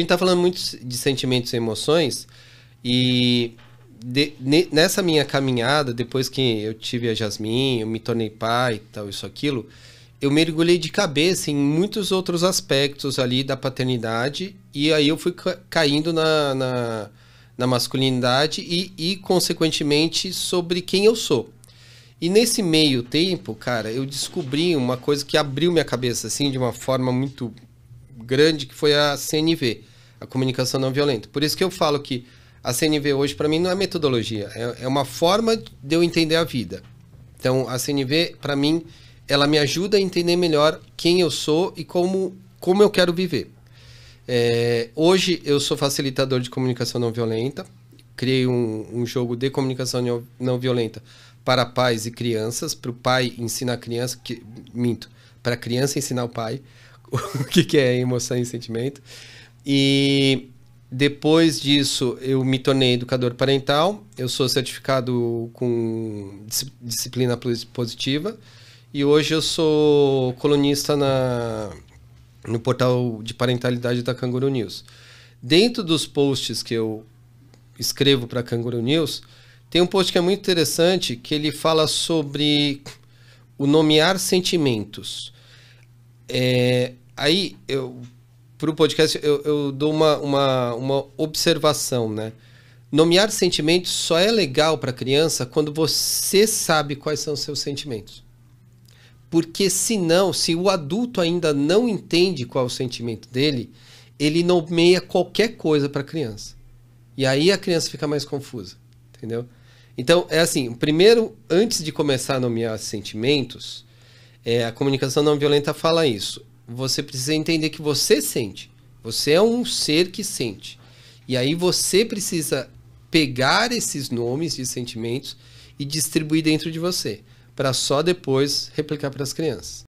gente está falando muito de sentimentos e emoções, e de, nessa minha caminhada, depois que eu tive a Jasmine, eu me tornei pai e tal, isso, aquilo, eu mergulhei de cabeça em muitos outros aspectos ali da paternidade, e aí eu fui caindo na, na, na masculinidade e, e, consequentemente, sobre quem eu sou. E nesse meio tempo, cara, eu descobri uma coisa que abriu minha cabeça, assim, de uma forma muito grande, que foi a CNV a comunicação não violenta. Por isso que eu falo que a CNV hoje, para mim, não é metodologia, é, é uma forma de eu entender a vida. Então, a CNV, para mim, ela me ajuda a entender melhor quem eu sou e como, como eu quero viver. É, hoje, eu sou facilitador de comunicação não violenta, criei um, um jogo de comunicação não, violenta para pais e crianças, para o pai ensinar a criança, que, minto, para a criança ensinar o pai o que, que é emoção e sentimento. E depois disso, eu me tornei educador parental. Eu sou certificado com disciplina positiva. E hoje eu sou colunista na, no portal de parentalidade da Canguru News. Dentro dos posts que eu escrevo para a Canguru News, tem um post que é muito interessante que ele fala sobre o nomear sentimentos. É, aí eu para o podcast, eu, eu dou uma, uma, uma observação, né? Nomear sentimentos só é legal para criança quando você sabe quais são seus sentimentos. Porque senão, se o adulto ainda não entende qual é o sentimento dele, ele nomeia qualquer coisa para a criança. E aí a criança fica mais confusa, entendeu? Então, é assim, primeiro, antes de começar a nomear sentimentos, é, a comunicação não violenta fala isso você precisa entender que você sente. Você é um ser que sente. E aí você precisa pegar esses nomes de sentimentos e distribuir dentro de você, para só depois replicar para as crianças.